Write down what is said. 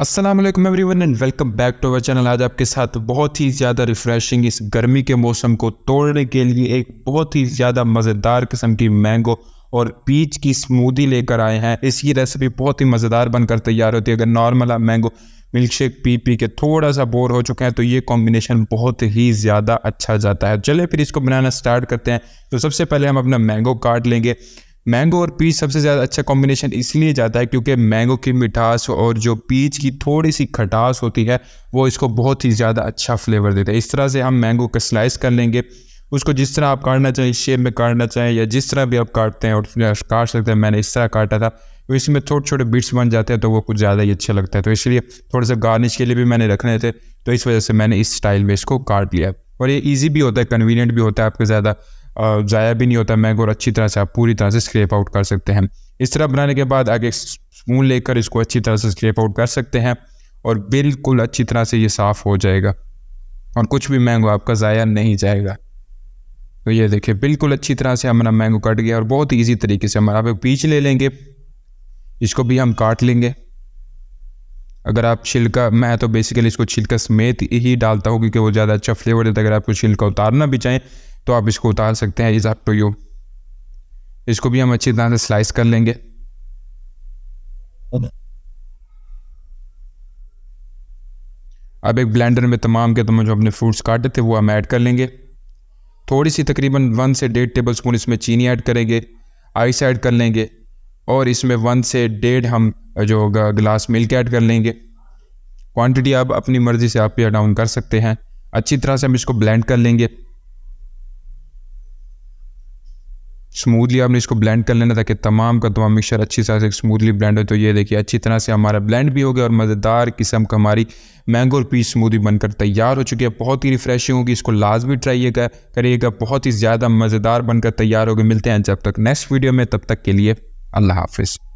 Aslam everyone and welcome back to our channel आज आपके साथ बहुत ही ज़्यादा रिफ़्रेशिंग इस गर्मी के मौसम को तोड़ने के लिए एक बहुत ही ज़्यादा मज़ेदार किस्म की मैंगो और पीच की स्मूदी लेकर आए हैं इसकी रेसिपी बहुत ही मज़ेदार बनकर तैयार होती है अगर नॉर्मल आप मैंगो मिल्क शेक पी पी के थोड़ा सा बोर हो चुके हैं तो ये कॉम्बिनेशन बहुत ही ज़्यादा अच्छा जाता है चलिए फिर इसको बनाना स्टार्ट करते हैं तो सबसे पहले हम अपना मैंगो काट लेंगे मैंगो और पीच सबसे ज़्यादा अच्छा कॉम्बिनेशन इसलिए जाता है क्योंकि मैंगो की मिठास और जो पीच की थोड़ी सी खटास होती है वो इसको बहुत ही ज़्यादा अच्छा फ्लेवर देता है इस तरह से हम मैंगो का स्लाइस कर लेंगे उसको जिस तरह आप काटना चाहें शेप में काटना चाहें या जिस तरह भी आप काटते हैं और काट सकते हैं मैंने इस तरह काटा था तो इसमें छोटे छोटे बिट्स बन जाते हैं तो वो कुछ ज़्यादा ही अच्छा लगता है तो इसलिए थोड़ा सा गार्निश के लिए भी मैंने रखने थे तो इस वजह से मैंने इस स्टाइल में इसको काट लिया और ये ईजी भी होता है कन्वीनियंट भी होता है आपके ज़्यादा ज़ाया भी नहीं होता मैंगो और अच्छी तरह से आप पूरी तरह से स्क्रेप आउट कर सकते हैं इस तरह बनाने के बाद आगे स्पून लेकर इसको अच्छी तरह से स्क्रेप आउट कर सकते हैं और बिल्कुल अच्छी तरह से ये साफ़ हो जाएगा और कुछ भी मैंगो आपका ज़ाया नहीं जाएगा तो ये देखिए बिल्कुल अच्छी तरह से हमारा मैंगो कट गया और बहुत ईजी तरीके से हमारा आप पीच ले लेंगे इसको भी हम काट लेंगे अगर आप छिलका मैं तो बेसिकली इसको छिलका समेत ही डालता हूँ क्योंकि वो ज़्यादा अच्छा फ्लेवर देता है अगर आपको छिलका उतारना भी चाहें तो आप इसको उतार सकते हैं इज़ आप टू तो यू इसको भी हम अच्छी तरह से स्लाइस कर लेंगे अब एक ब्लेंडर में तमाम के तमाम जो अपने फ्रूट्स काटे थे वो हम ऐड कर लेंगे थोड़ी सी तकरीबन वन से डेढ़ टेबल स्पून इसमें चीनी ऐड करेंगे आइस ऐड कर लेंगे और इसमें वन से डेढ़ हम जो होगा ग्लास मिल्क ऐड कर लेंगे क्वांटिटी आप अपनी मर्ज़ी से आप या डाउन कर सकते हैं अच्छी तरह से हम इसको ब्लेंड कर लेंगे स्मूथली आपने इसको ब्लेंड कर लेना ताकि तमाम का तमाम मिक्सर अच्छी तरह से स्मूथली ब्लेंड हो तो ये देखिए अच्छी तरह से हमारा ब्लेंड भी हो गया और मज़ेदार किस्म का हमारी मैंगो और पीस स्मूदी बनकर तैयार हो चुकी है बहुत ही रिफ्रेशिंग होगी इसको लाजमी ट्राई करिएगा बहुत ही ज़्यादा मज़ेदार बनकर तैयार गए मिलते हैं जब तक नेक्स्ट वीडियो में तब तक के लिए अल्लाह हाफिज़